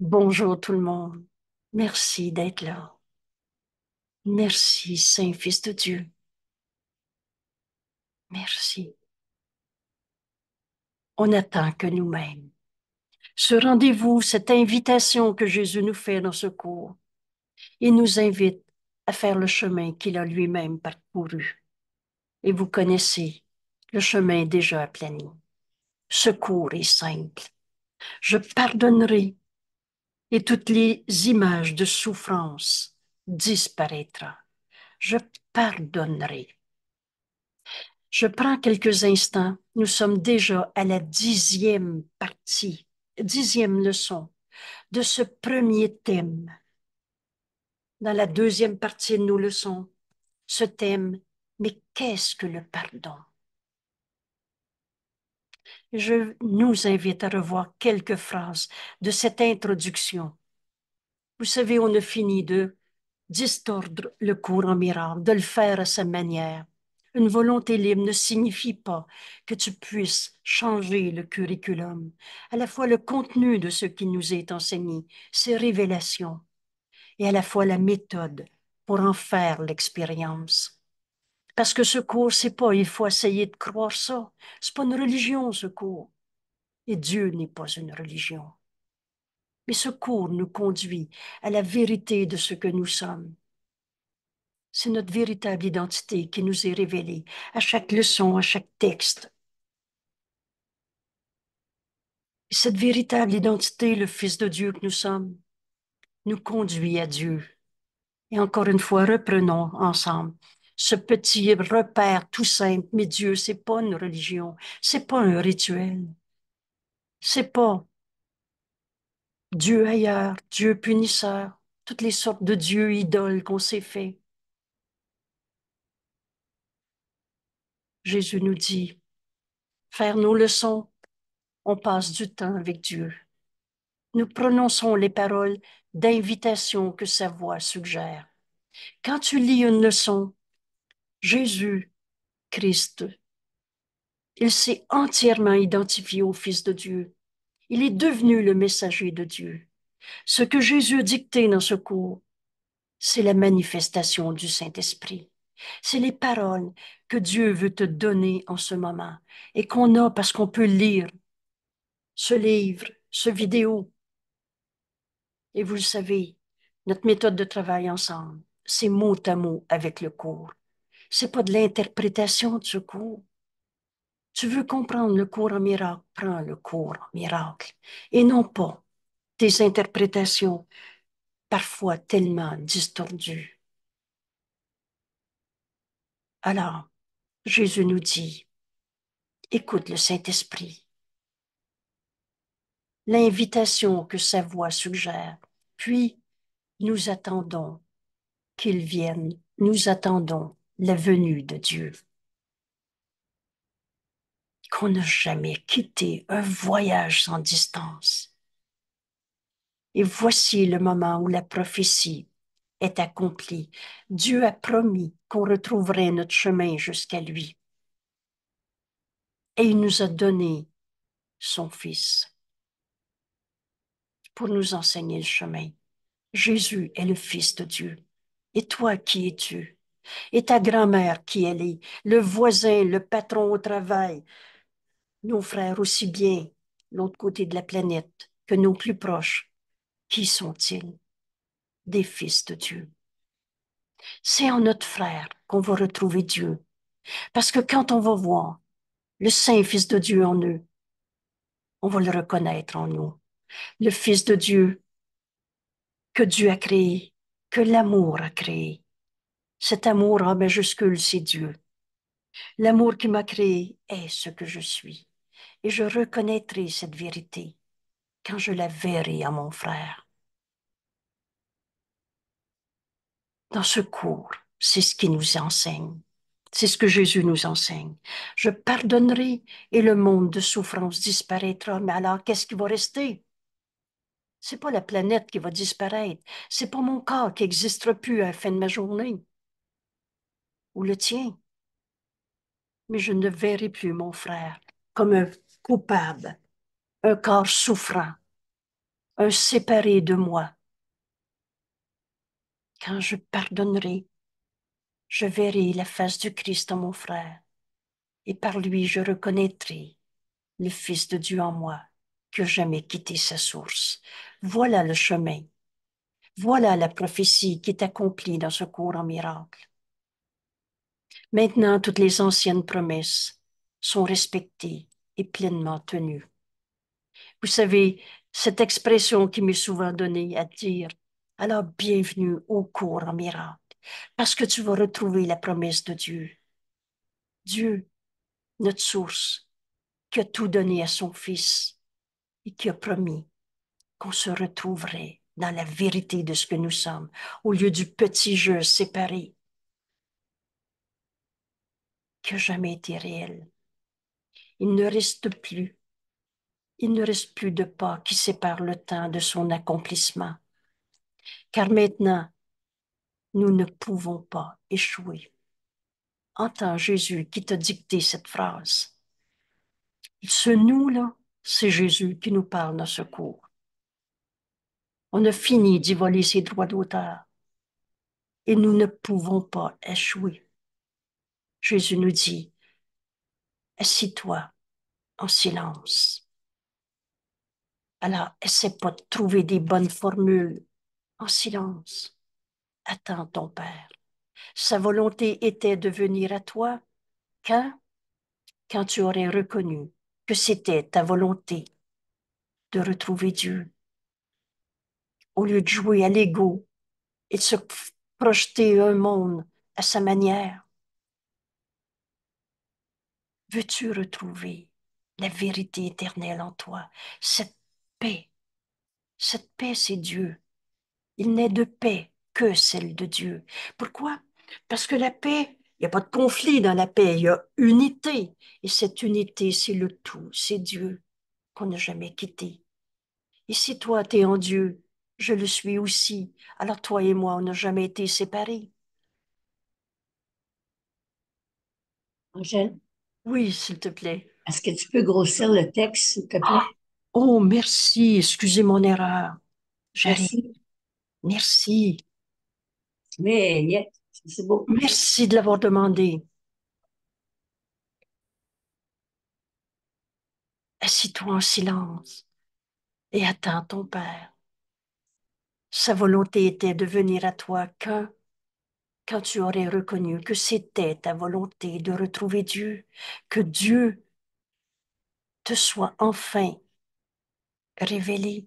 Bonjour tout le monde. Merci d'être là. Merci Saint-Fils de Dieu. Merci. On attend que nous-mêmes. Ce rendez-vous, cette invitation que Jésus nous fait dans ce cours, il nous invite à faire le chemin qu'il a lui-même parcouru. Et vous connaissez le chemin déjà aplani. Ce cours est simple. Je pardonnerai et toutes les images de souffrance disparaîtront. Je pardonnerai. Je prends quelques instants. Nous sommes déjà à la dixième partie, dixième leçon de ce premier thème. Dans la deuxième partie de nos leçons, ce thème, mais qu'est-ce que le pardon? je nous invite à revoir quelques phrases de cette introduction. Vous savez, on a fini de distordre le cours en miracle, de le faire à sa manière. Une volonté libre ne signifie pas que tu puisses changer le curriculum, à la fois le contenu de ce qui nous est enseigné, ses révélations, et à la fois la méthode pour en faire l'expérience. Parce que ce cours, c'est pas, il faut essayer de croire ça. C'est pas une religion, ce cours. Et Dieu n'est pas une religion. Mais ce cours nous conduit à la vérité de ce que nous sommes. C'est notre véritable identité qui nous est révélée à chaque leçon, à chaque texte. cette véritable identité, le Fils de Dieu que nous sommes, nous conduit à Dieu. Et encore une fois, reprenons ensemble ce petit repère tout simple. Mais Dieu, c'est pas une religion, c'est pas un rituel, c'est pas Dieu ailleurs, Dieu punisseur, toutes les sortes de dieux idoles qu'on s'est fait. Jésus nous dit, faire nos leçons, on passe du temps avec Dieu. Nous prononçons les paroles d'invitation que sa voix suggère. Quand tu lis une leçon, Jésus-Christ. Il s'est entièrement identifié au Fils de Dieu. Il est devenu le messager de Dieu. Ce que Jésus a dicté dans ce cours, c'est la manifestation du Saint-Esprit. C'est les paroles que Dieu veut te donner en ce moment et qu'on a parce qu'on peut lire ce livre, ce vidéo. Et vous le savez, notre méthode de travail ensemble, c'est mot à mot avec le cours c'est pas de l'interprétation du cours. Tu veux comprendre le cours en miracle, prends le cours en miracle et non pas des interprétations parfois tellement distordues. Alors, Jésus nous dit, écoute le Saint-Esprit. L'invitation que sa voix suggère, puis nous attendons qu'il vienne, nous attendons la venue de Dieu. Qu'on n'a jamais quitté un voyage sans distance. Et voici le moment où la prophétie est accomplie. Dieu a promis qu'on retrouverait notre chemin jusqu'à lui. Et il nous a donné son Fils pour nous enseigner le chemin. Jésus est le Fils de Dieu. Et toi, qui es-tu et ta grand-mère qui elle est, le voisin, le patron au travail, nos frères aussi bien, l'autre côté de la planète, que nos plus proches. Qui sont-ils? Des fils de Dieu. C'est en notre frère qu'on va retrouver Dieu. Parce que quand on va voir le Saint Fils de Dieu en eux, on va le reconnaître en nous. Le Fils de Dieu que Dieu a créé, que l'amour a créé. Cet amour en majuscule, c'est Dieu. L'amour qui m'a créé est ce que je suis, et je reconnaîtrai cette vérité quand je la verrai à mon frère. Dans ce cours, c'est ce qui nous enseigne. C'est ce que Jésus nous enseigne. Je pardonnerai et le monde de souffrance disparaîtra. Mais alors, qu'est-ce qui va rester? C'est pas la planète qui va disparaître. C'est pas mon corps qui n'existera plus à la fin de ma journée ou le tien. Mais je ne verrai plus mon frère comme un coupable, un corps souffrant, un séparé de moi. Quand je pardonnerai, je verrai la face du Christ en mon frère, et par lui je reconnaîtrai le Fils de Dieu en moi, que jamais quitté sa source. Voilà le chemin. Voilà la prophétie qui est accomplie dans ce cours en miracle. Maintenant, toutes les anciennes promesses sont respectées et pleinement tenues. Vous savez, cette expression qui m'est souvent donnée à dire, alors bienvenue au cours en miracle, parce que tu vas retrouver la promesse de Dieu. Dieu, notre source, qui a tout donné à son Fils et qui a promis qu'on se retrouverait dans la vérité de ce que nous sommes, au lieu du petit jeu séparé qui jamais été réel. Il ne reste plus. Il ne reste plus de pas qui sépare le temps de son accomplissement. Car maintenant, nous ne pouvons pas échouer. Entends Jésus qui t'a dicté cette phrase. Ce nous-là, c'est Jésus qui nous parle de secours. On a fini d'y voler ses droits d'auteur et nous ne pouvons pas échouer. Jésus nous dit, assis-toi en silence. Alors, essaie pas de trouver des bonnes formules en silence. Attends ton Père. Sa volonté était de venir à toi quand, quand tu aurais reconnu que c'était ta volonté de retrouver Dieu. Au lieu de jouer à l'ego et de se projeter un monde à sa manière, veux-tu retrouver la vérité éternelle en toi, cette paix. Cette paix, c'est Dieu. Il n'est de paix que celle de Dieu. Pourquoi Parce que la paix, il n'y a pas de conflit dans la paix, il y a unité. Et cette unité, c'est le tout, c'est Dieu qu'on n'a jamais quitté. Et si toi, tu es en Dieu, je le suis aussi, alors toi et moi, on n'a jamais été séparés. Angèle oui, s'il te plaît. Est-ce que tu peux grossir le texte, s'il te plaît? Ah! oh, merci. Excusez mon erreur. Merci. Merci. Mais, yeah, c'est beau. Merci de l'avoir demandé. Assis-toi en silence et attends ton Père. Sa volonté était de venir à toi qu'un quand tu aurais reconnu que c'était ta volonté de retrouver Dieu, que Dieu te soit enfin révélé.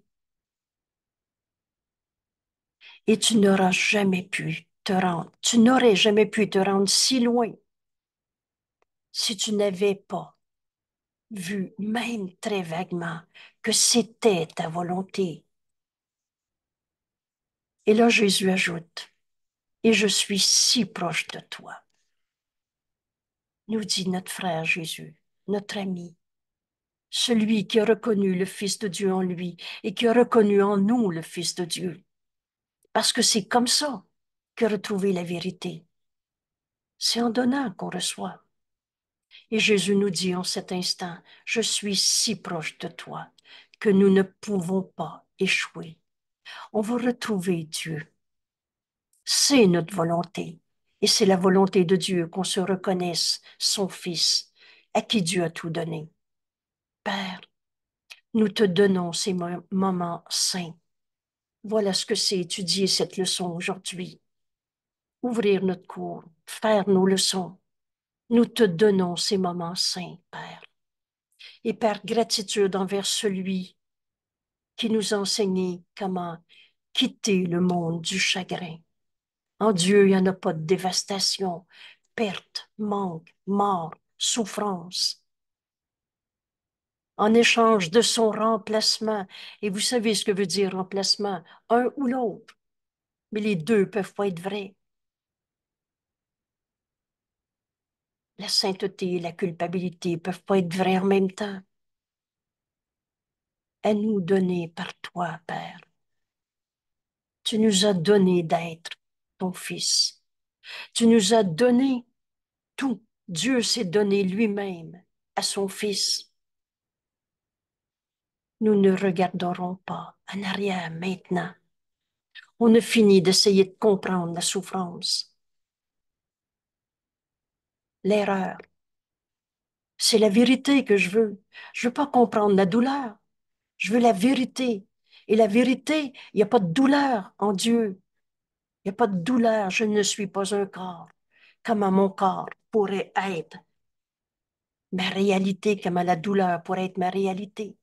Et tu n'auras jamais pu te rendre, tu n'aurais jamais pu te rendre si loin si tu n'avais pas vu, même très vaguement, que c'était ta volonté. Et là, Jésus ajoute, et je suis si proche de toi. Nous dit notre frère Jésus, notre ami, celui qui a reconnu le Fils de Dieu en lui et qui a reconnu en nous le Fils de Dieu. Parce que c'est comme ça que retrouver la vérité. C'est en donnant qu'on reçoit. Et Jésus nous dit en cet instant, je suis si proche de toi que nous ne pouvons pas échouer. On va retrouver Dieu c'est notre volonté. Et c'est la volonté de Dieu qu'on se reconnaisse son Fils, à qui Dieu a tout donné. Père, nous te donnons ces moments saints. Voilà ce que c'est étudier cette leçon aujourd'hui. Ouvrir notre cours, faire nos leçons. Nous te donnons ces moments saints, Père. Et par gratitude envers celui qui nous enseigné comment quitter le monde du chagrin. En Dieu, il n'y en a pas de dévastation, perte, manque, mort, souffrance. En échange de son remplacement, et vous savez ce que veut dire remplacement, un ou l'autre, mais les deux peuvent pas être vrais. La sainteté et la culpabilité peuvent pas être vraies en même temps. À nous donner par toi, Père. Tu nous as donné d'être Fils. Tu nous as donné tout. Dieu s'est donné lui-même à son Fils. Nous ne regarderons pas en arrière maintenant. On a fini d'essayer de comprendre la souffrance. L'erreur. C'est la vérité que je veux. Je veux pas comprendre la douleur. Je veux la vérité. Et la vérité, il n'y a pas de douleur en Dieu. Il n'y a pas de douleur. Je ne suis pas un corps, comme mon corps pourrait être ma réalité, comme la douleur pourrait être ma réalité.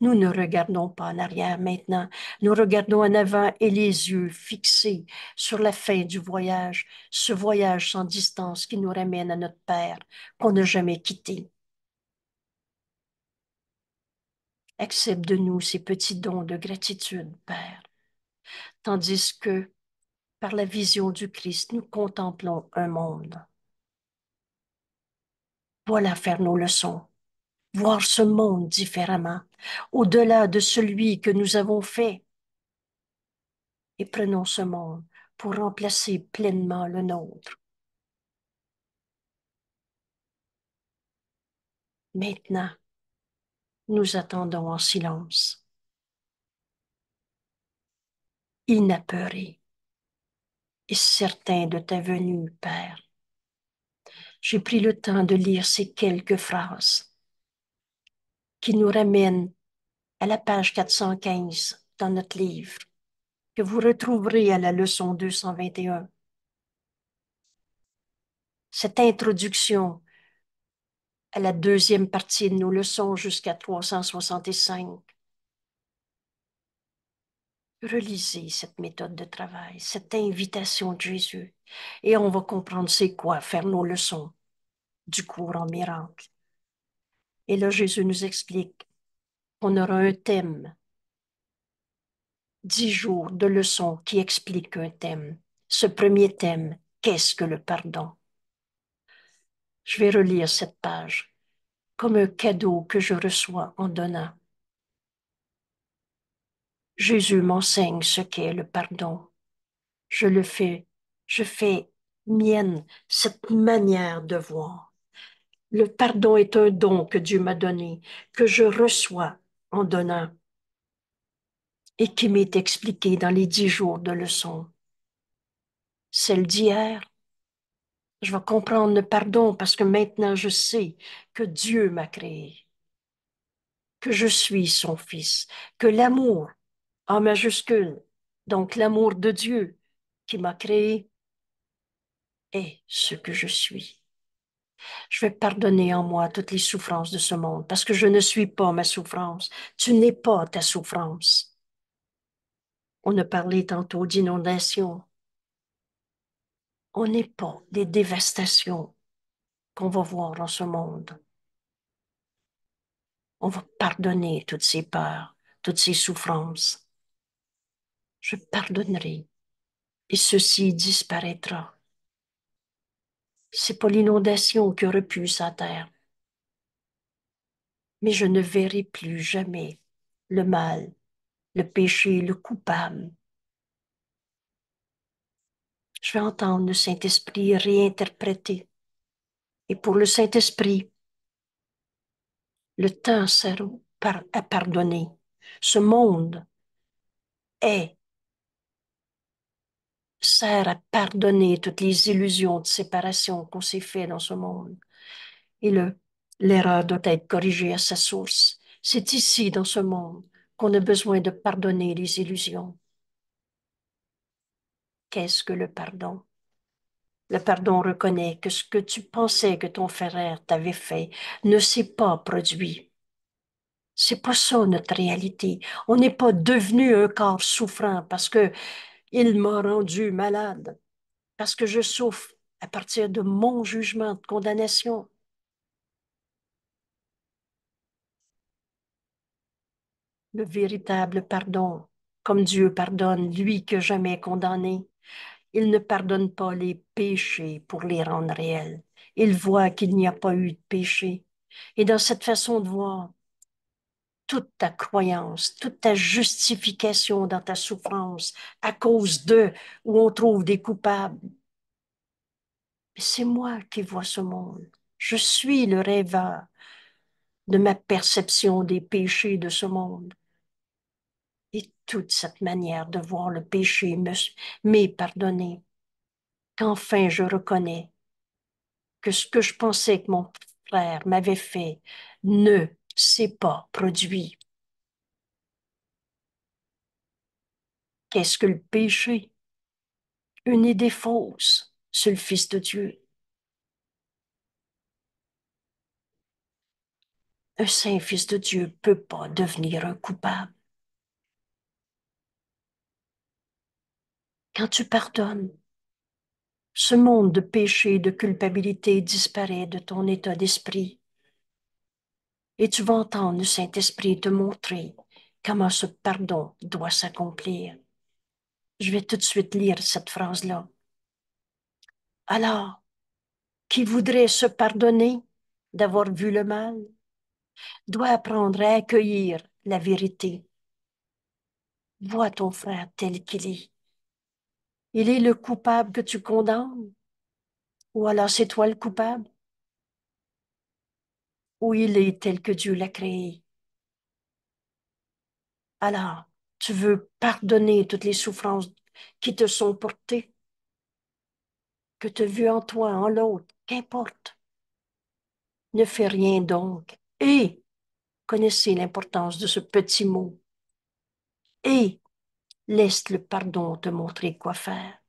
Nous ne regardons pas en arrière maintenant, nous regardons en avant et les yeux fixés sur la fin du voyage, ce voyage sans distance qui nous ramène à notre Père qu'on n'a jamais quitté. Accepte de nous ces petits dons de gratitude, Père, tandis que par la vision du Christ, nous contemplons un monde. Voilà faire nos leçons, voir ce monde différemment, au-delà de celui que nous avons fait. Et prenons ce monde pour remplacer pleinement le nôtre. Maintenant, nous attendons en silence, inapeurés et certain de ta venue, Père. J'ai pris le temps de lire ces quelques phrases qui nous ramènent à la page 415 dans notre livre, que vous retrouverez à la leçon 221. Cette introduction à la deuxième partie de nos leçons jusqu'à 365 Relisez cette méthode de travail, cette invitation de Jésus, et on va comprendre c'est quoi faire nos leçons du cours en miracle. Et là, Jésus nous explique on aura un thème, dix jours de leçons qui expliquent un thème. Ce premier thème, qu'est-ce que le pardon? Je vais relire cette page comme un cadeau que je reçois en donnant. Jésus m'enseigne ce qu'est le pardon. Je le fais, je fais mienne cette manière de voir. Le pardon est un don que Dieu m'a donné, que je reçois en donnant et qui m'est expliqué dans les dix jours de leçon. Celle d'hier, je vais comprendre le pardon parce que maintenant je sais que Dieu m'a créé, que je suis son fils, que l'amour en majuscule, donc l'amour de Dieu qui m'a créé, est ce que je suis. Je vais pardonner en moi toutes les souffrances de ce monde, parce que je ne suis pas ma souffrance. Tu n'es pas ta souffrance. On a parlé tantôt d'inondations. On n'est pas des dévastations qu'on va voir en ce monde. On va pardonner toutes ces peurs, toutes ces souffrances je pardonnerai et ceci disparaîtra. C'est pour l'inondation que repue sa terre. Mais je ne verrai plus jamais le mal, le péché, le coupable. Je vais entendre le Saint-Esprit réinterpréter. Et pour le Saint-Esprit, le temps sert à pardonner. Ce monde est sert à pardonner toutes les illusions de séparation qu'on s'est fait dans ce monde. Et le, l'erreur doit être corrigée à sa source. C'est ici, dans ce monde, qu'on a besoin de pardonner les illusions. Qu'est-ce que le pardon Le pardon reconnaît que ce que tu pensais que ton frère t'avait fait ne s'est pas produit. C'est pas ça notre réalité. On n'est pas devenu un corps souffrant parce que il m'a rendu malade parce que je souffre à partir de mon jugement de condamnation. Le véritable pardon, comme Dieu pardonne, lui que jamais condamné, il ne pardonne pas les péchés pour les rendre réels. Il voit qu'il n'y a pas eu de péché. Et dans cette façon de voir, toute ta croyance, toute ta justification dans ta souffrance à cause d'eux où on trouve des coupables. Mais c'est moi qui vois ce monde. Je suis le rêveur de ma perception des péchés de ce monde. Et toute cette manière de voir le péché m'est pardonnée, qu'enfin je reconnais que ce que je pensais que mon frère m'avait fait ne c'est pas produit. Qu'est-ce que le péché? Une idée fausse sur le Fils de Dieu. Un saint Fils de Dieu ne peut pas devenir un coupable. Quand tu pardonnes, ce monde de péché et de culpabilité disparaît de ton état d'esprit et tu vas entendre le Saint-Esprit te montrer comment ce pardon doit s'accomplir. Je vais tout de suite lire cette phrase-là. Alors, qui voudrait se pardonner d'avoir vu le mal doit apprendre à accueillir la vérité. Vois ton frère tel qu'il est. Il est le coupable que tu condamnes. Ou alors c'est toi le coupable où il est tel que Dieu l'a créé. Alors, tu veux pardonner toutes les souffrances qui te sont portées, que tu as vues en toi, en l'autre, qu'importe. Ne fais rien donc. Et connaissez l'importance de ce petit mot. Et laisse le pardon te montrer quoi faire.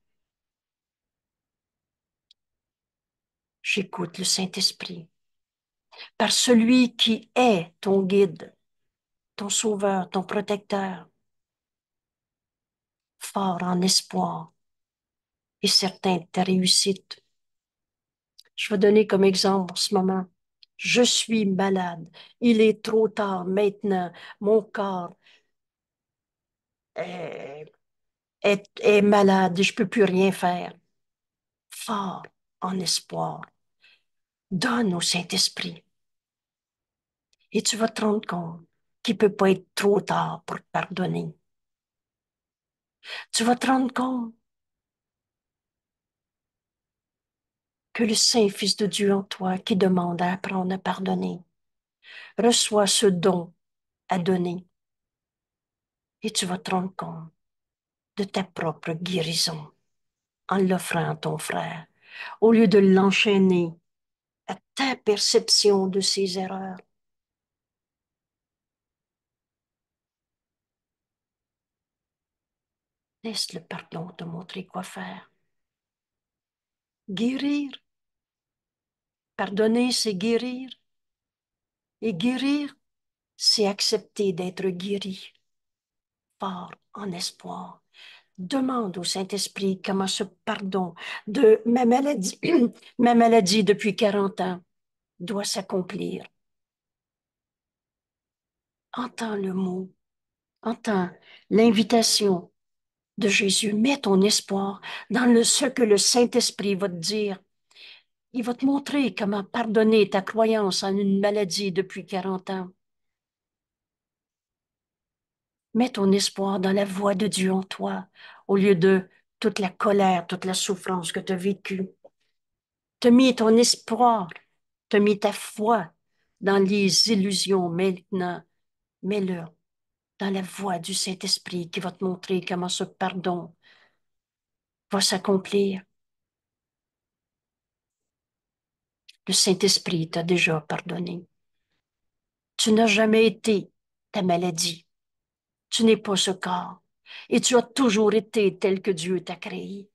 J'écoute le Saint-Esprit par celui qui est ton guide, ton sauveur, ton protecteur, fort en espoir et certain de ta réussite. Je vais donner comme exemple en ce moment. Je suis malade. Il est trop tard maintenant. Mon corps est, malade et malade. Je ne peux plus rien faire. Fort en espoir. Donne au Saint-Esprit et tu vas te rendre compte qu'il ne peut pas être trop tard pour te pardonner. Tu vas te rendre compte que le Saint-Fils de Dieu en toi qui demande à apprendre à pardonner reçoit ce don à donner. Et tu vas te rendre compte de ta propre guérison en l'offrant à ton frère, au lieu de l'enchaîner à ta perception de ses erreurs. Laisse le pardon te montrer quoi faire. Guérir. Pardonner, c'est guérir. Et guérir, c'est accepter d'être guéri. Fort en espoir. Demande au Saint-Esprit comment ce pardon de ma maladie, ma maladie depuis 40 ans doit s'accomplir. Entends le mot, entends l'invitation de Jésus. Mets ton espoir dans le, ce que le Saint-Esprit va te dire. Il va te montrer comment pardonner ta croyance en une maladie depuis 40 ans. Mets ton espoir dans la voix de Dieu en toi, au lieu de toute la colère, toute la souffrance que tu as vécue. Te mets ton espoir, te mets ta foi dans les illusions maintenant. Mets-le dans la voix du Saint-Esprit qui va te montrer comment ce pardon va s'accomplir. Le Saint-Esprit t'a déjà pardonné. Tu n'as jamais été ta maladie. Tu n'es pas ce corps. Et tu as toujours été tel que Dieu t'a créé.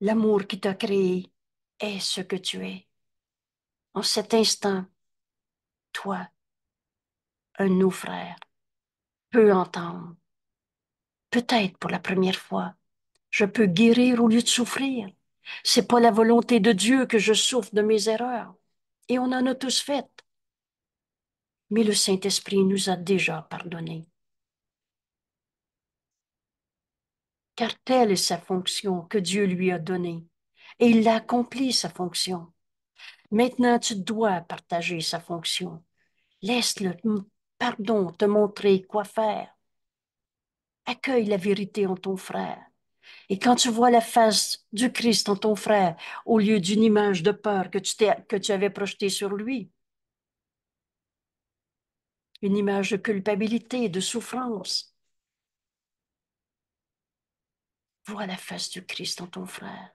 L'amour qui t'a créé est ce que tu es. En cet instant, toi, un nouveau frère peut entendre. Peut-être pour la première fois, je peux guérir au lieu de souffrir. C'est pas la volonté de Dieu que je souffre de mes erreurs. Et on en a tous fait. Mais le Saint-Esprit nous a déjà pardonné. Car telle est sa fonction que Dieu lui a donnée. Et il a accompli sa fonction. Maintenant, tu dois partager sa fonction. Laisse-le pardon, te montrer quoi faire. Accueille la vérité en ton frère. Et quand tu vois la face du Christ en ton frère, au lieu d'une image de peur que tu, avais projetée sur lui, une image de culpabilité, de souffrance, vois la face du Christ en ton frère.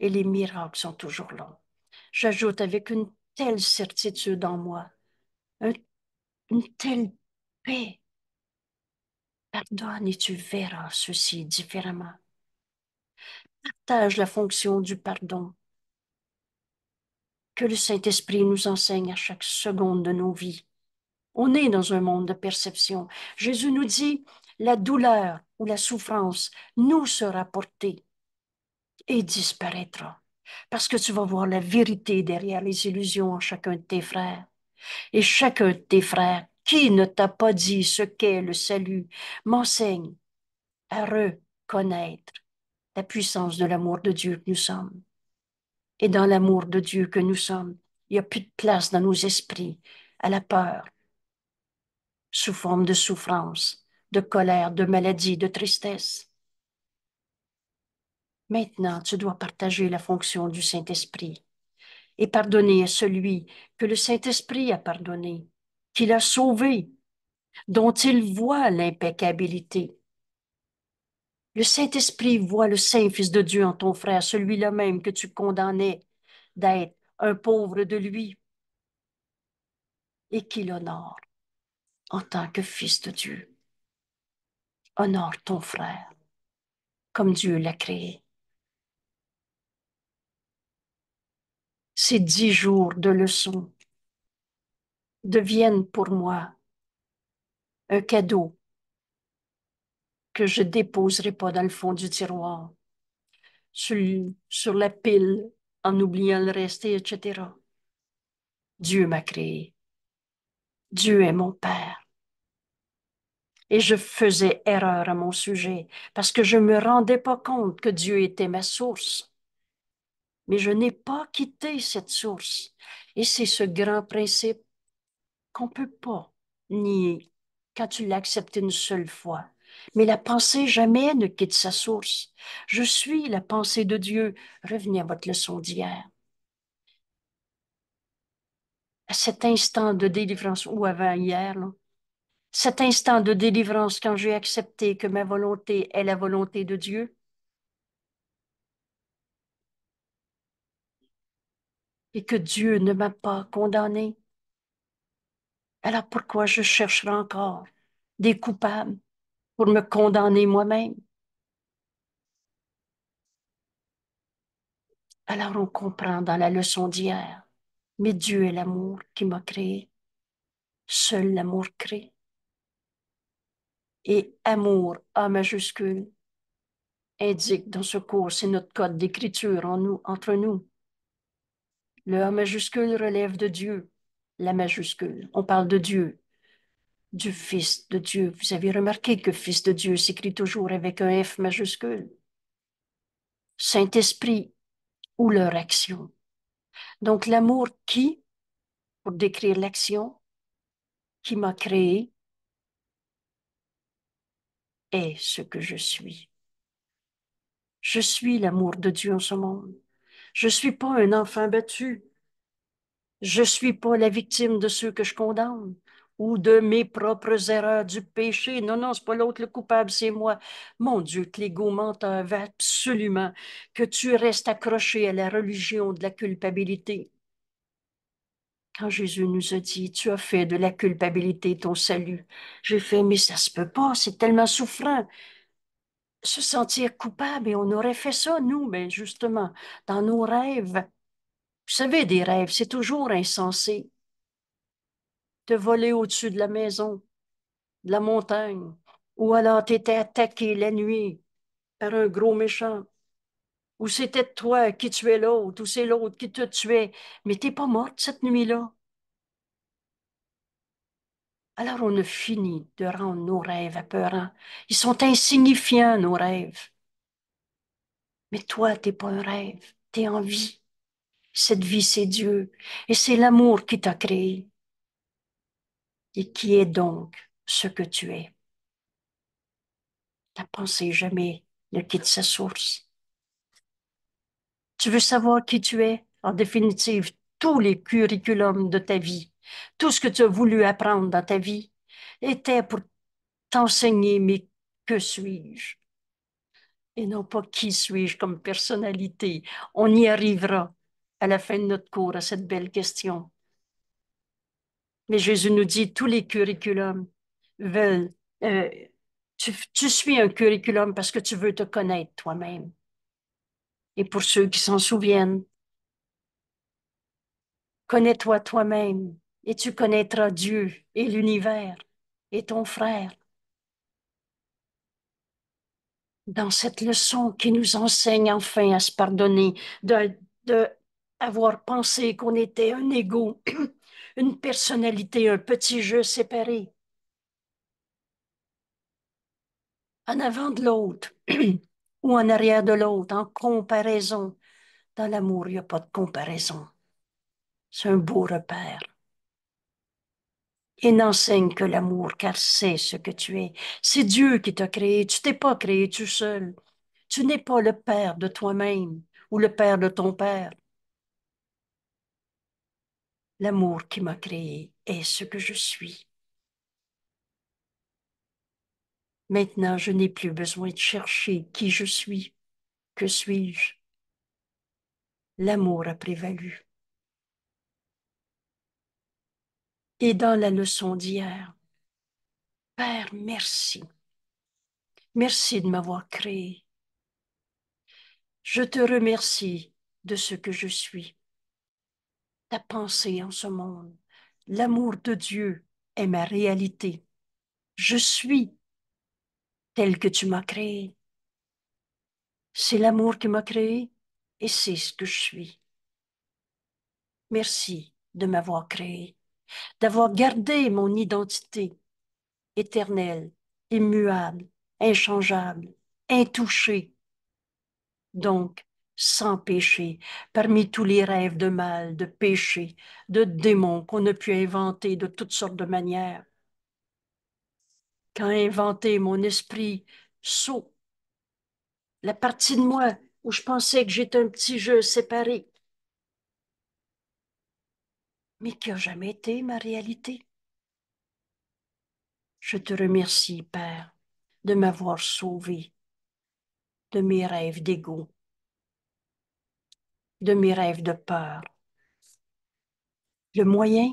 Et les miracles sont toujours là. J'ajoute avec une telle certitude en moi une telle paix. Pardonne et tu verras ceci différemment. Partage la fonction du pardon. Que le Saint-Esprit nous enseigne à chaque seconde de nos vies. On est dans un monde de perception. Jésus nous dit, la douleur ou la souffrance nous sera portée et disparaîtra, parce que tu vas voir la vérité derrière les illusions en chacun de tes frères. Et chacun de tes frères, qui ne t'a pas dit ce qu'est le salut, m'enseigne à reconnaître la puissance de l'amour de Dieu que nous sommes. Et dans l'amour de Dieu que nous sommes, il n'y a plus de place dans nos esprits à la peur, sous forme de souffrance, de colère, de maladie, de tristesse. Maintenant, tu dois partager la fonction du Saint-Esprit et pardonner à celui que le Saint-Esprit a pardonné, qu'il a sauvé, dont il voit l'impeccabilité. Le Saint-Esprit voit le Saint-Fils de Dieu en ton frère, celui-là même que tu condamnais d'être un pauvre de lui, et qu'il honore en tant que Fils de Dieu. Honore ton frère comme Dieu l'a créé. ces dix jours de leçons deviennent pour moi un cadeau que je déposerai pas dans le fond du tiroir, sur, la pile en oubliant le reste, etc. Dieu m'a créé. Dieu est mon Père. Et je faisais erreur à mon sujet parce que je me rendais pas compte que Dieu était ma source mais je n'ai pas quitté cette source. Et c'est ce grand principe qu'on ne peut pas nier quand tu l'acceptes une seule fois. Mais la pensée jamais ne quitte sa source. Je suis la pensée de Dieu. Revenez à votre leçon d'hier. À cet instant de délivrance, ou avant hier, là, cet instant de délivrance quand j'ai accepté que ma volonté est la volonté de Dieu, et que Dieu ne m'a pas condamné. Alors pourquoi je chercherai encore des coupables pour me condamner moi-même? Alors on comprend dans la leçon d'hier, mais Dieu est l'amour qui m'a créé. Seul l'amour crée. Et amour, A majuscule, indique dans ce cours, c'est notre code d'écriture en nous, entre nous. Leur majuscule relève de Dieu, la majuscule. On parle de Dieu, du Fils de Dieu. Vous avez remarqué que Fils de Dieu s'écrit toujours avec un F majuscule. Saint-Esprit ou leur action. Donc l'amour qui, pour décrire l'action, qui m'a créé, est ce que je suis. Je suis l'amour de Dieu en ce monde. Je ne suis pas un enfant battu. Je ne suis pas la victime de ceux que je condamne ou de mes propres erreurs, du péché. Non, non, c'est pas l'autre le coupable, c'est moi. Mon Dieu, que l'ego menteur va absolument que tu restes accroché à la religion de la culpabilité. Quand Jésus nous a dit, tu as fait de la culpabilité ton salut, j'ai fait, mais ça se peut pas, c'est tellement souffrant se sentir coupable et on aurait fait ça, nous, mais ben, justement, dans nos rêves. Vous savez, des rêves, c'est toujours insensé. Te voler au-dessus de la maison, de la montagne, ou alors t'étais attaqué la nuit par un gros méchant, ou c'était toi qui tuais l'autre, ou c'est l'autre qui te tuait, mais t'es pas morte cette nuit-là. Alors on a fini de rendre nos rêves apeurants. Ils sont insignifiants, nos rêves. Mais toi, t'es pas un rêve, t'es en vie. Cette vie, c'est Dieu, et c'est l'amour qui t'a créé. Et qui est donc ce que tu es. Ta pensée jamais ne quitte sa source. Tu veux savoir qui tu es? En définitive, tous les curriculums de ta vie tout ce que tu as voulu apprendre dans ta vie était pour t'enseigner, mais que suis-je? Et non pas qui suis-je comme personnalité. On y arrivera à la fin de notre cours à cette belle question. Mais Jésus nous dit, tous les curriculums veulent... Euh, tu suis un curriculum parce que tu veux te connaître toi-même. Et pour ceux qui s'en souviennent, connais-toi toi-même et tu connaîtras Dieu et l'univers et ton frère. Dans cette leçon qui nous enseigne enfin à se pardonner, de, avoir pensé qu'on était un ego, une personnalité, un petit jeu séparé, en avant de l'autre ou en arrière de l'autre, en comparaison. Dans l'amour, il n'y a pas de comparaison. C'est un beau repère et n'enseigne que l'amour, car c'est ce que tu es. C'est Dieu qui t'a créé. Tu t'es pas créé tout seul. Tu n'es pas le père de toi-même ou le père de ton père. L'amour qui m'a créé est ce que je suis. Maintenant, je n'ai plus besoin de chercher qui je suis. Que suis-je L'amour a prévalu. et dans la leçon d'hier. Père, merci. Merci de m'avoir créé. Je te remercie de ce que je suis. Ta pensée en ce monde, l'amour de Dieu est ma réalité. Je suis tel que tu m'as créé. C'est l'amour qui m'a créé et c'est ce que je suis. Merci de m'avoir créé d'avoir gardé mon identité éternelle, immuable, inchangeable, intouchée, donc sans péché, parmi tous les rêves de mal, de péché, de démons qu'on a pu inventer de toutes sortes de manières. Quand inventé mon esprit saut, la partie de moi où je pensais que j'étais un petit jeu séparé, mais qui n'a jamais été ma réalité. Je te remercie, Père, de m'avoir sauvé de mes rêves d'ego, de mes rêves de peur. Le moyen,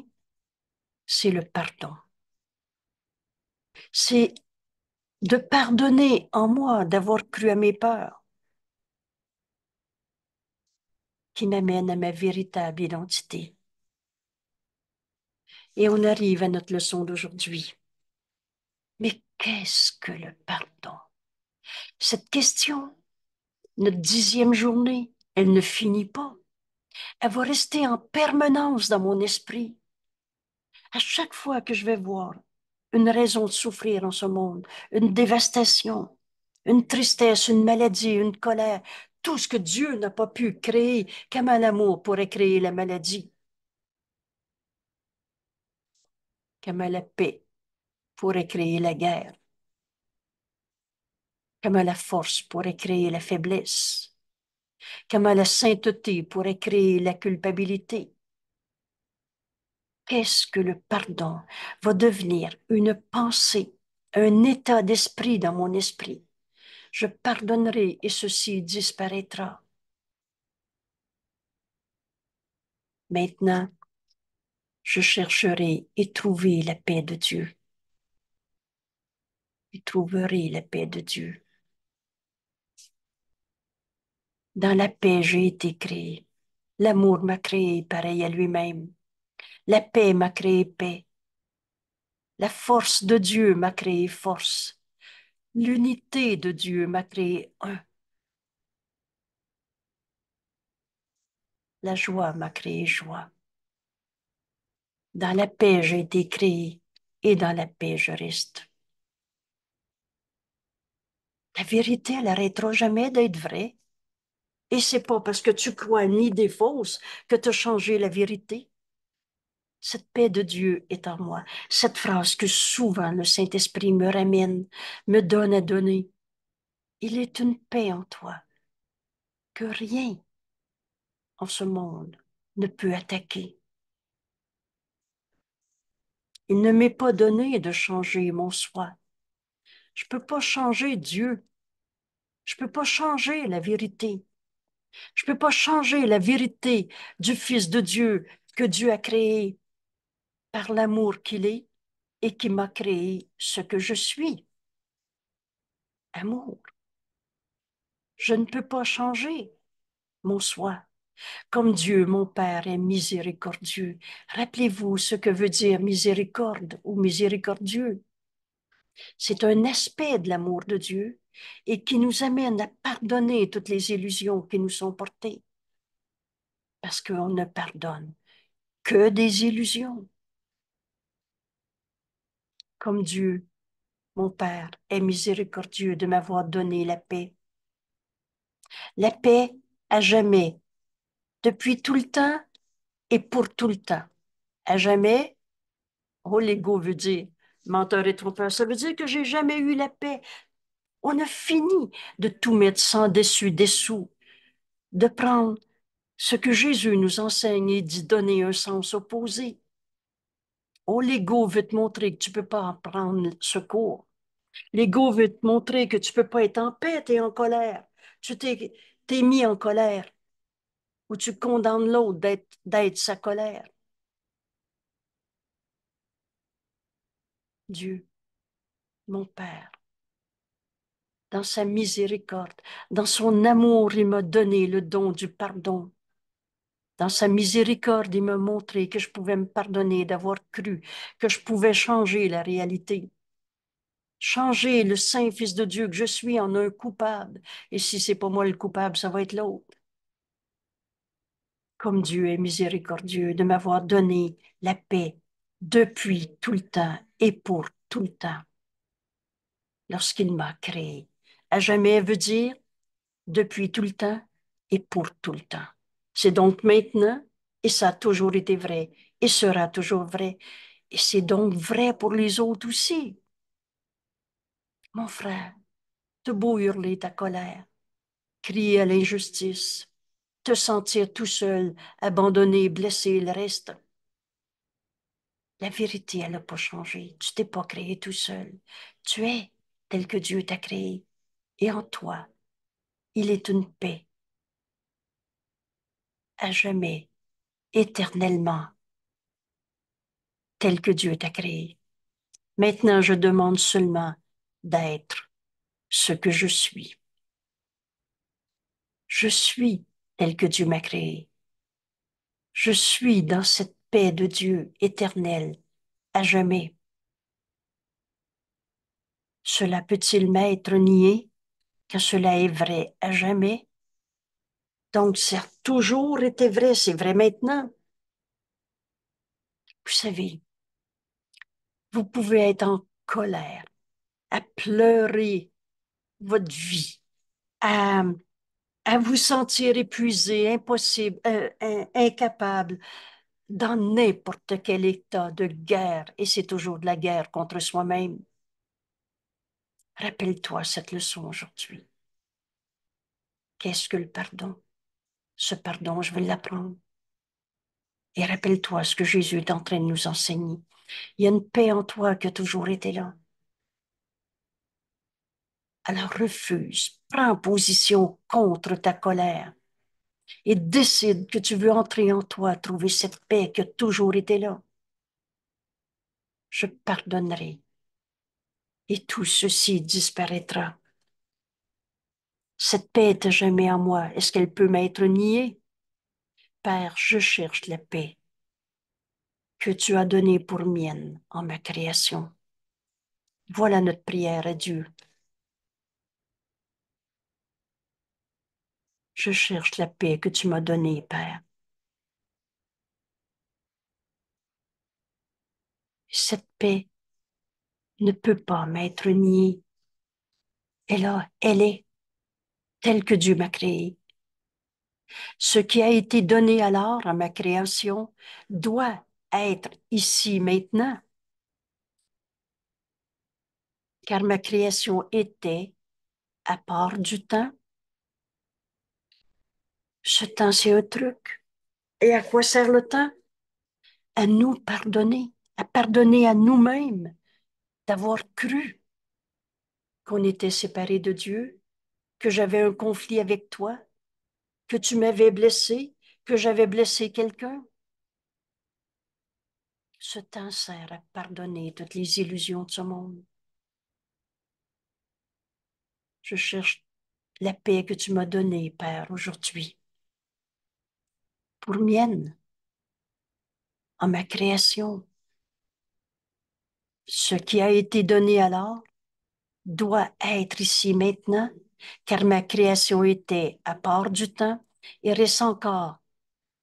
c'est le pardon. C'est de pardonner en moi d'avoir cru à mes peurs qui m'amène à ma véritable identité. Et on arrive à notre leçon d'aujourd'hui. Mais qu'est-ce que le pardon Cette question, notre dixième journée, elle ne finit pas. Elle va rester en permanence dans mon esprit. À chaque fois que je vais voir une raison de souffrir en ce monde, une dévastation, une tristesse, une maladie, une colère, tout ce que Dieu n'a pas pu créer, comment amour pourrait créer la maladie? comme la paix pourrait créer la guerre, comme la force pourrait créer la faiblesse, comme la sainteté pourrait créer la culpabilité. Qu'est-ce que le pardon va devenir une pensée, un état d'esprit dans mon esprit? Je pardonnerai et ceci disparaîtra. Maintenant, je chercherai et trouverai la paix de Dieu. Et trouverai la paix de Dieu. Dans la paix, j'ai été créé. L'amour m'a créé pareil à lui-même. La paix m'a créé paix. La force de Dieu m'a créé force. L'unité de Dieu m'a créé un. La joie m'a créé joie. Dans la paix, j'ai été créé et dans la paix, je reste. La vérité, elle n'arrêtera jamais d'être vraie. Et c'est pas parce que tu crois une idée fausse que tu as changé la vérité. Cette paix de Dieu est en moi. Cette phrase que souvent le Saint-Esprit me ramène, me donne à donner. Il est une paix en toi que rien en ce monde ne peut attaquer. Il ne m'est pas donné de changer mon soi. Je ne peux pas changer Dieu. Je ne peux pas changer la vérité. Je ne peux pas changer la vérité du Fils de Dieu que Dieu a créé par l'amour qu'il est et qui m'a créé ce que je suis. Amour. Je ne peux pas changer mon soi. Comme Dieu, mon Père, est miséricordieux. Rappelez-vous ce que veut dire miséricorde ou miséricordieux. C'est un aspect de l'amour de Dieu et qui nous amène à pardonner toutes les illusions qui nous sont portées. Parce qu'on ne pardonne que des illusions. Comme Dieu, mon Père, est miséricordieux de m'avoir donné la paix. La paix à jamais depuis tout le temps et pour tout le temps. À jamais, oh, l'ego veut dire menteur et trompeur, ça veut dire que j'ai jamais eu la paix. On a fini de tout mettre sans dessus, dessous, de prendre ce que Jésus nous enseigne et d'y donner un sens opposé. Oh, l'ego veut te montrer que tu ne peux pas prendre secours. L'ego veut te montrer que tu ne peux pas être en paix, tu es en colère. Tu t'es mis en colère où tu condamnes l'autre d'être sa colère. Dieu, mon Père, dans sa miséricorde, dans son amour, il m'a donné le don du pardon. Dans sa miséricorde, il m'a montré que je pouvais me pardonner d'avoir cru, que je pouvais changer la réalité. Changer le Saint Fils de Dieu que je suis en un coupable. Et si c'est pas moi le coupable, ça va être l'autre comme Dieu est miséricordieux de m'avoir donné la paix depuis tout le temps et pour tout le temps. Lorsqu'il m'a créé, à jamais veut dire depuis tout le temps et pour tout le temps. C'est donc maintenant et ça a toujours été vrai et sera toujours vrai. Et c'est donc vrai pour les autres aussi. Mon frère, te beau hurler ta colère, crier à l'injustice, te sentir tout seul, abandonné, blessé, le reste. La vérité, elle n'a pas changé. Tu t'es pas créé tout seul. Tu es tel que Dieu t'a créé. Et en toi, il est une paix à jamais, éternellement, tel que Dieu t'a créé. Maintenant, je demande seulement d'être ce que je suis. Je suis tel que Dieu m'a créé. Je suis dans cette paix de Dieu éternelle, à jamais. Cela peut-il m'être nié que cela est vrai à jamais? Donc, ça toujours été vrai, c'est vrai maintenant. Vous savez, vous pouvez être en colère, à pleurer votre vie, à à vous sentir épuisé, impossible, euh, incapable, dans n'importe quel état de guerre, et c'est toujours de la guerre contre soi-même. Rappelle-toi cette leçon aujourd'hui. Qu'est-ce que le pardon? Ce pardon, je vais l'apprendre. Et rappelle-toi ce que Jésus est en train de nous enseigner. Il y a une paix en toi qui a toujours été là alors refuse, prends position contre ta colère et décide que tu veux entrer en toi, trouver cette paix qui a toujours été là. Je pardonnerai et tout ceci disparaîtra. Cette paix n'était jamais en moi. Est-ce qu'elle peut m'être niée? Père, je cherche la paix que tu as donnée pour mienne en ma création. Voilà notre prière à Dieu. je cherche la paix que tu m'as donnée, Père. Cette paix ne peut pas m'être niée. Elle, elle est telle que Dieu m'a créée. Ce qui a été donné alors à ma création doit être ici maintenant, car ma création était à part du temps ce temps, c'est un truc. Et à quoi sert le temps? À nous pardonner, à pardonner à nous-mêmes d'avoir cru qu'on était séparés de Dieu, que j'avais un conflit avec toi, que tu m'avais blessé, que j'avais blessé quelqu'un. Ce temps sert à pardonner toutes les illusions de ce monde. Je cherche la paix que tu m'as donnée, Père, aujourd'hui pour mienne, en ma création. Ce qui a été donné alors doit être ici maintenant, car ma création était à part du temps et reste encore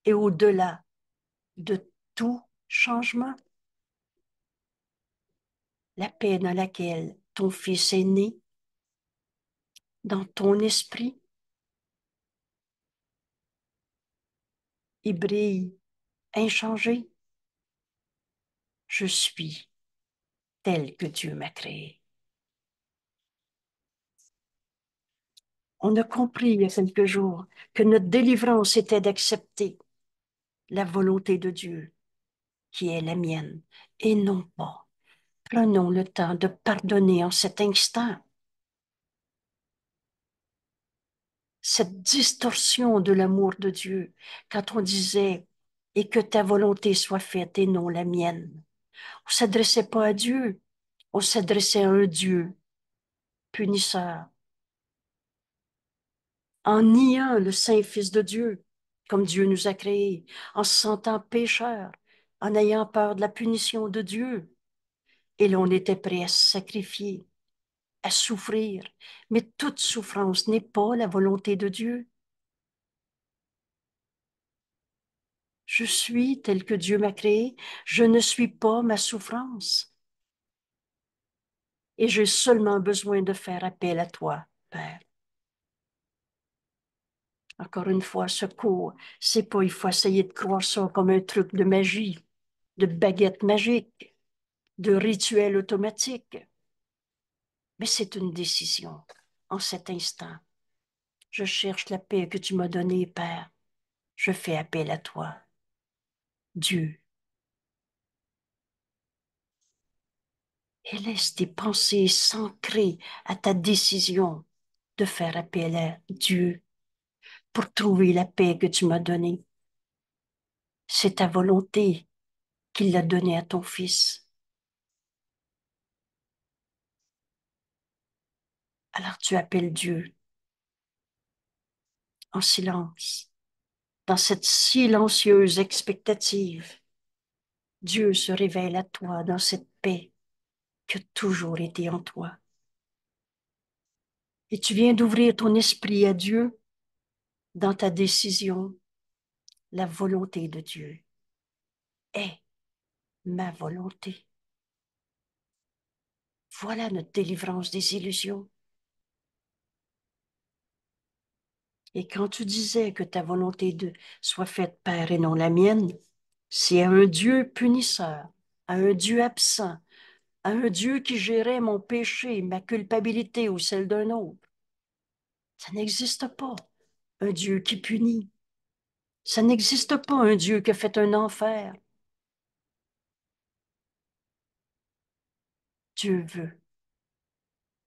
et au-delà de tout changement. La paix dans laquelle ton Fils est né, dans ton esprit, il brille, inchangé. Je suis tel que Dieu m'a créé. On a compris il y a quelques jours que notre délivrance était d'accepter la volonté de Dieu qui est la mienne et non pas. Prenons le temps de pardonner en cet instant cette distorsion de l'amour de Dieu quand on disait et que ta volonté soit faite et non la mienne. On s'adressait pas à Dieu, on s'adressait à un Dieu punisseur. En niant le Saint-Fils de Dieu, comme Dieu nous a créés, en se sentant pécheur, en ayant peur de la punition de Dieu. Et l'on était prêt à se sacrifier à souffrir, mais toute souffrance n'est pas la volonté de Dieu. Je suis tel que Dieu m'a créé, je ne suis pas ma souffrance. Et j'ai seulement besoin de faire appel à toi, Père. Encore une fois, ce cours, c'est pas, il faut essayer de croire ça comme un truc de magie, de baguette magique, de rituel automatique mais c'est une décision en cet instant. Je cherche la paix que tu m'as donnée, Père. Je fais appel à toi. Dieu. Et laisse tes pensées s'ancrer à ta décision de faire appel à Dieu pour trouver la paix que tu m'as donnée. C'est ta volonté qu'il l'a donnée à ton Fils. Alors tu appelles Dieu en silence, dans cette silencieuse expectative. Dieu se révèle à toi dans cette paix qui a toujours été en toi. Et tu viens d'ouvrir ton esprit à Dieu dans ta décision. La volonté de Dieu est ma volonté. Voilà notre délivrance des illusions. Et quand tu disais que ta volonté de soit faite Père et non la mienne, c'est à un Dieu punisseur, à un Dieu absent, à un Dieu qui gérait mon péché, ma culpabilité ou celle d'un autre. Ça n'existe pas, un Dieu qui punit. Ça n'existe pas, un Dieu qui a fait un enfer. Dieu veut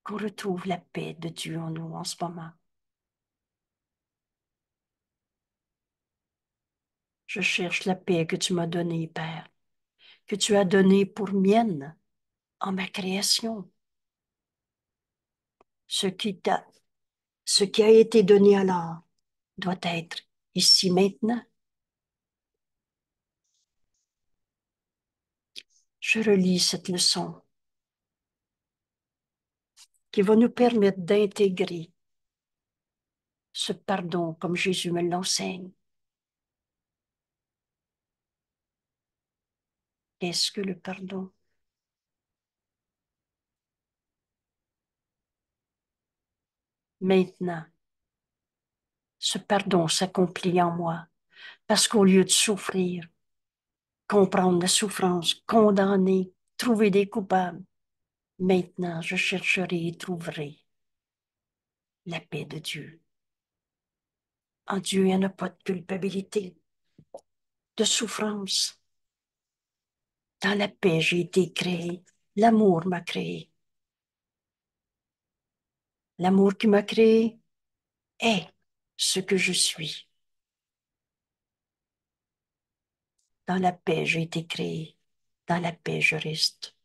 qu'on retrouve la paix de Dieu en nous en ce moment. Je cherche la paix que tu m'as donnée, Père, que tu as donnée pour mienne en ma création. Ce qui, a, ce qui a été donné alors doit être ici maintenant. Je relis cette leçon qui va nous permettre d'intégrer ce pardon comme Jésus me l'enseigne est ce que le pardon Maintenant, ce pardon s'accomplit en moi parce qu'au lieu de souffrir, comprendre la souffrance, condamner, trouver des coupables, maintenant je chercherai et trouverai la paix de Dieu. En Dieu, il n'y a pas de culpabilité, de souffrance. Dans la paix, j'ai été créé. L'amour m'a créé. L'amour qui m'a créé est ce que je suis. Dans la paix, j'ai été créé. Dans la paix, je reste.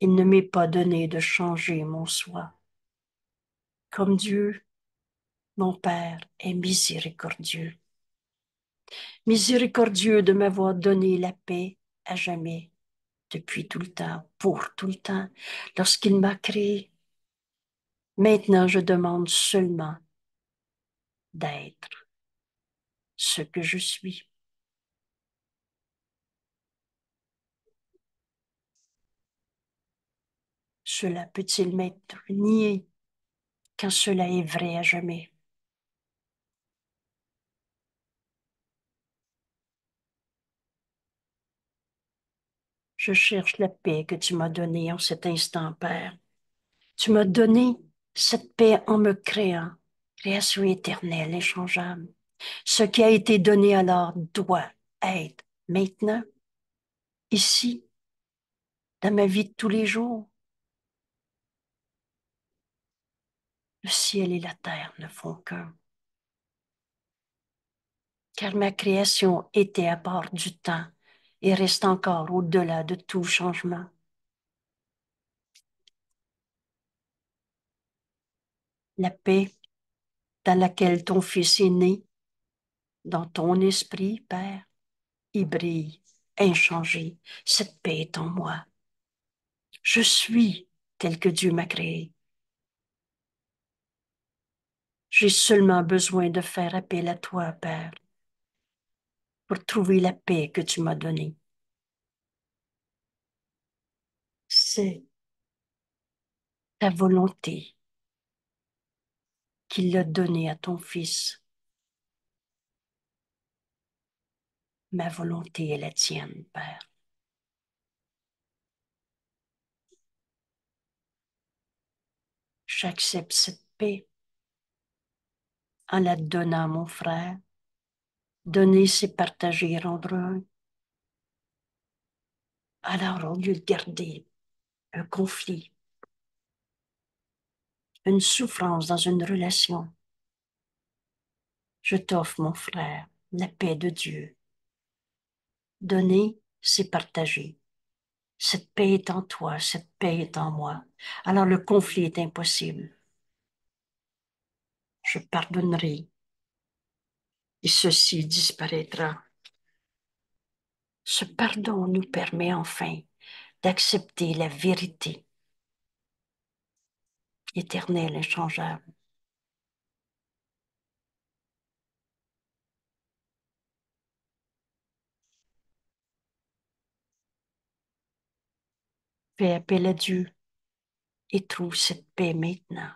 Il ne m'est pas donné de changer mon soi. Comme Dieu, mon Père est miséricordieux. Miséricordieux de m'avoir donné la paix à jamais, depuis tout le temps, pour tout le temps, lorsqu'il m'a créé. Maintenant, je demande seulement d'être ce que je suis. Cela peut-il m'être nié quand cela est vrai à jamais? Je cherche la paix que tu m'as donnée en cet instant, Père. Tu m'as donné cette paix en me créant, création éternelle, inchangeable. Ce qui a été donné alors doit être maintenant, ici, dans ma vie de tous les jours. Le ciel et la terre ne font qu'un. Car ma création était à part du temps et reste encore au-delà de tout changement. La paix dans laquelle ton Fils est né, dans ton esprit, Père, y brille, inchangée. Cette paix est en moi. Je suis tel que Dieu m'a créé. J'ai seulement besoin de faire appel à toi, Père, trouver la paix que tu m'as donnée. C'est ta volonté qu'il l'a donnée à ton fils. Ma volonté est la tienne, Père. J'accepte cette paix en la donnant à mon frère Donner, c'est partager, rendre un. Alors, au lieu de garder un conflit, une souffrance dans une relation, je t'offre, mon frère, la paix de Dieu. Donner, c'est partager. Cette paix est en toi, cette paix est en moi. Alors le conflit est impossible. Je pardonnerai et ceci disparaîtra. Ce pardon nous permet enfin d'accepter la vérité éternelle, changeable. Fais appel à Dieu et trouve cette paix maintenant.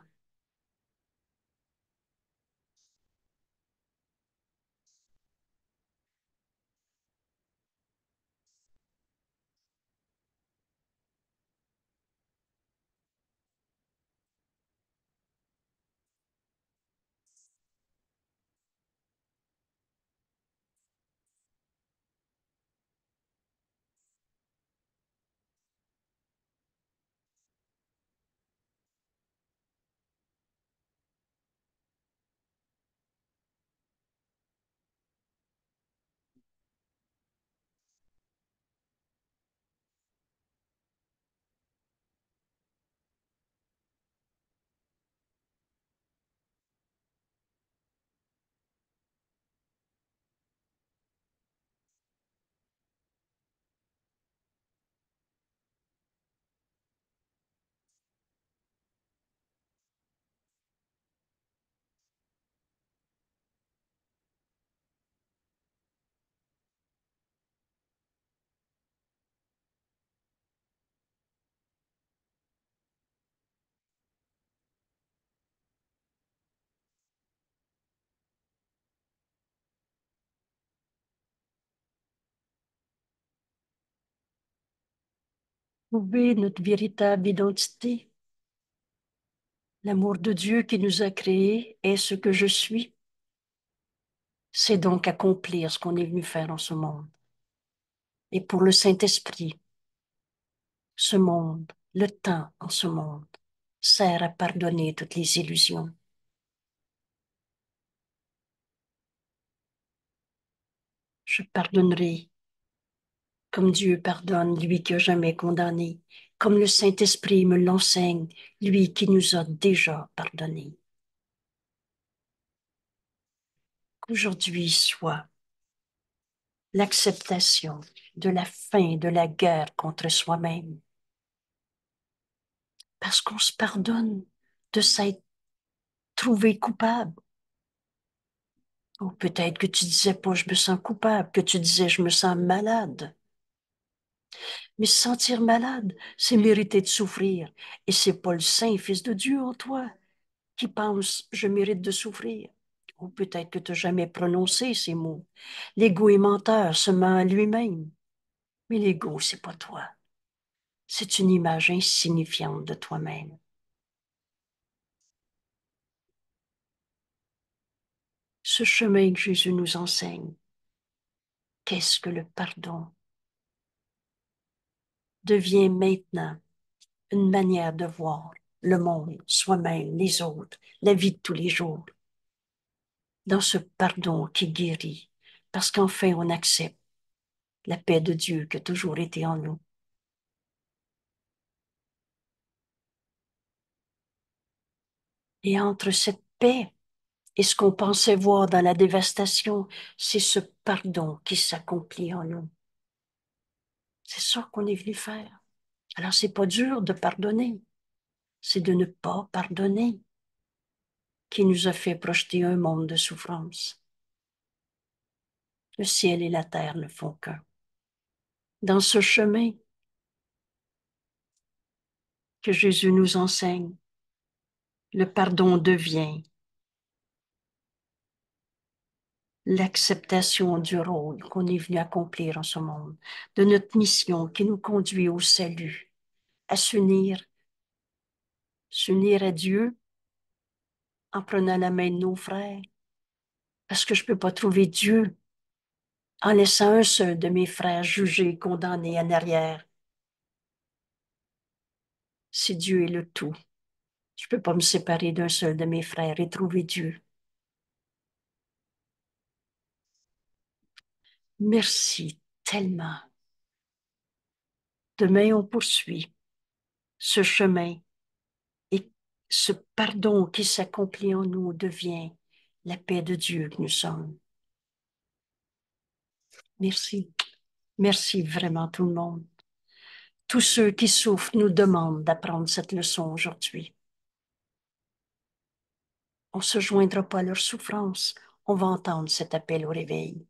trouver notre véritable identité. L'amour de Dieu qui nous a créés est ce que je suis. C'est donc accomplir ce qu'on est venu faire en ce monde. Et pour le Saint-Esprit, ce monde, le temps en ce monde, sert à pardonner toutes les illusions. Je pardonnerai comme Dieu pardonne, lui qui a jamais condamné, comme le Saint-Esprit me l'enseigne, lui qui nous a déjà pardonné. Qu'aujourd'hui soit l'acceptation de la fin de la guerre contre soi-même, parce qu'on se pardonne de s'être trouvé coupable. Ou peut-être que tu disais pas je me sens coupable, que tu disais je me sens malade. Mais se sentir malade, c'est mm. mériter de souffrir. Et c'est pas le saint fils de Dieu en toi qui pense je mérite de souffrir. Ou peut-être que tu n'as jamais prononcé ces mots. L'ego est menteur, se ment à lui-même. Mais l'ego, c'est pas toi. C'est une image insignifiante de toi-même. Ce chemin que Jésus nous enseigne, qu'est-ce que le pardon devient maintenant une manière de voir le monde, soi-même, les autres, la vie de tous les jours, dans ce pardon qui guérit, parce qu'enfin on accepte la paix de Dieu qui a toujours été en nous. Et entre cette paix et ce qu'on pensait voir dans la dévastation, c'est ce pardon qui s'accomplit en nous. C'est ça qu'on est venu faire. Alors, c'est pas dur de pardonner. C'est de ne pas pardonner qui nous a fait projeter un monde de souffrance. Le ciel et la terre ne font qu'un. Dans ce chemin que Jésus nous enseigne, le pardon devient l'acceptation du rôle qu'on est venu accomplir en ce monde, de notre mission qui nous conduit au salut, à s'unir, s'unir à Dieu en prenant la main de nos frères, parce que je ne peux pas trouver Dieu en laissant un seul de mes frères jugés, condamnés en arrière. Si Dieu est le tout, je ne peux pas me séparer d'un seul de mes frères et trouver Dieu. Merci tellement. Demain, on poursuit ce chemin et ce pardon qui s'accomplit en nous devient la paix de Dieu que nous sommes. Merci. Merci vraiment tout le monde. Tous ceux qui souffrent nous demandent d'apprendre cette leçon aujourd'hui. On se joindra pas à leur souffrance. On va entendre cet appel au réveil.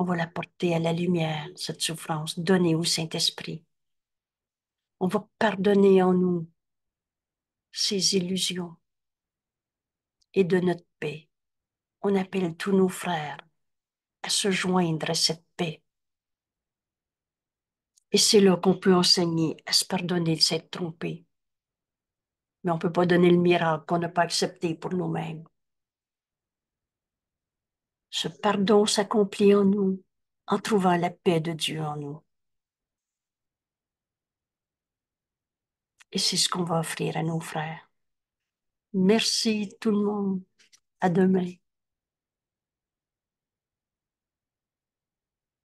On va la porter à la lumière, cette souffrance, donnée au Saint-Esprit. On va pardonner en nous ces illusions et de notre paix. On appelle tous nos frères à se joindre à cette paix. Et c'est là qu'on peut enseigner à se pardonner de s'être trompé. Mais on ne peut pas donner le miracle qu'on n'a pas accepté pour nous-mêmes. Ce pardon s'accomplit en nous en trouvant la paix de Dieu en nous. Et c'est ce qu'on va offrir à nos frères. Merci tout le monde. À demain.